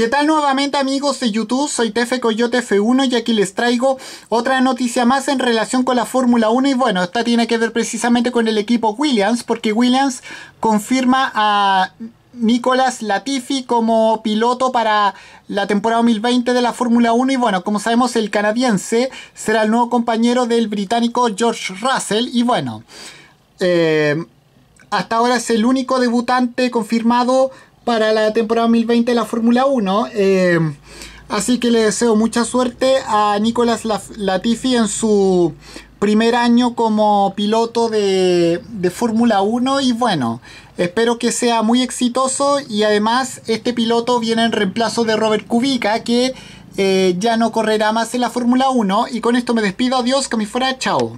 ¿Qué tal nuevamente amigos de YouTube? Soy Tefe Coyote F1 y aquí les traigo otra noticia más en relación con la Fórmula 1 y bueno, esta tiene que ver precisamente con el equipo Williams porque Williams confirma a Nicolas Latifi como piloto para la temporada 2020 de la Fórmula 1 y bueno, como sabemos el canadiense será el nuevo compañero del británico George Russell y bueno, eh, hasta ahora es el único debutante confirmado para la temporada 2020 de la Fórmula 1. Eh, así que le deseo mucha suerte a Nicolás Latifi en su primer año como piloto de, Fórmula 1 y bueno, espero que sea muy exitoso y además este piloto viene en reemplazo de Robert Kubica que eh, ya no correrá más en la Fórmula 1 y con esto me despido, adiós, que me fuera, chao.